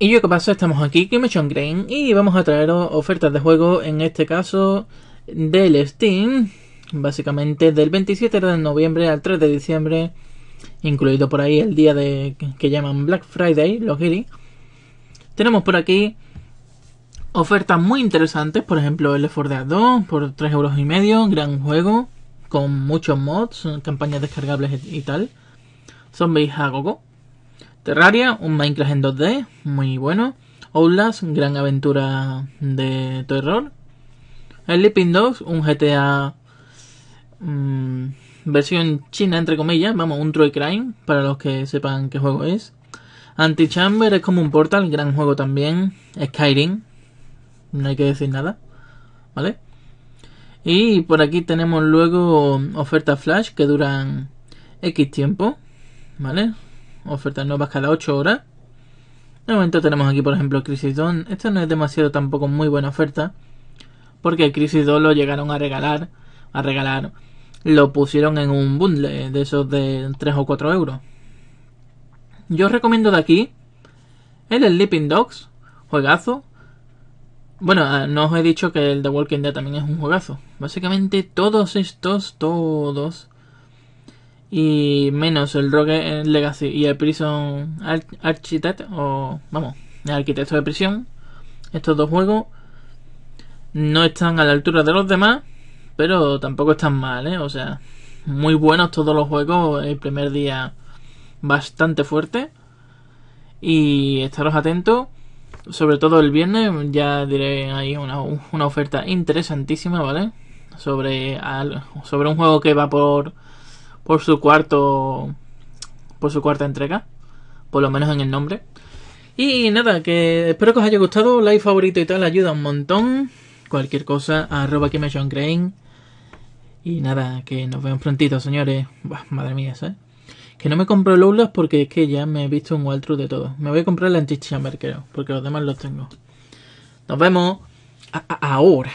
Y yo que pasa, estamos aquí, Kimechon Grain, y vamos a traer ofertas de juego, en este caso del Steam, básicamente del 27 de noviembre al 3 de diciembre, incluido por ahí el día de que llaman Black Friday, los giri. Tenemos por aquí ofertas muy interesantes, por ejemplo el Ford 2 por 3 euros y medio, gran juego, con muchos mods, campañas descargables y tal. Zombies a gogo. Terraria, un Minecraft en 2D, muy bueno. Outlast, gran aventura de terror. Sleeping Dogs, un GTA mm, versión china, entre comillas, vamos, un true Crime, para los que sepan qué juego es. Antichamber es como un portal, gran juego también. Skyrim, no hay que decir nada, ¿vale? Y por aquí tenemos luego ofertas flash que duran X tiempo, ¿vale? ofertas nuevas cada 8 horas. De momento tenemos aquí por ejemplo Crisis Dawn. esto no es demasiado tampoco muy buena oferta, porque Crisis Dawn lo llegaron a regalar, a regalar, lo pusieron en un bundle de esos de 3 o 4 euros. Yo os recomiendo de aquí el Sleeping Dogs, juegazo. Bueno, ah, no os he dicho que el The Walking Dead también es un juegazo. Básicamente todos estos, todos y menos el Rogue Legacy y el Prison Architect o vamos, el arquitecto de prisión, estos dos juegos no están a la altura de los demás, pero tampoco están mal, ¿eh? o sea, muy buenos todos los juegos, el primer día bastante fuerte y estaros atentos, sobre todo el viernes ya diré ahí una, una oferta interesantísima, ¿vale? Sobre, sobre un juego que va por por su cuarto por su cuarta entrega, por lo menos en el nombre. Y nada, que espero que os haya gustado, like favorito y tal, ayuda un montón. Cualquier cosa, arroba que me Y nada, que nos vemos prontito, señores. Bah, madre mía, ¿sabes? Que no me compro Loulas porque es que ya me he visto un waltru de todo. Me voy a comprar la Antichamber, creo, porque los demás los tengo. Nos vemos ahora.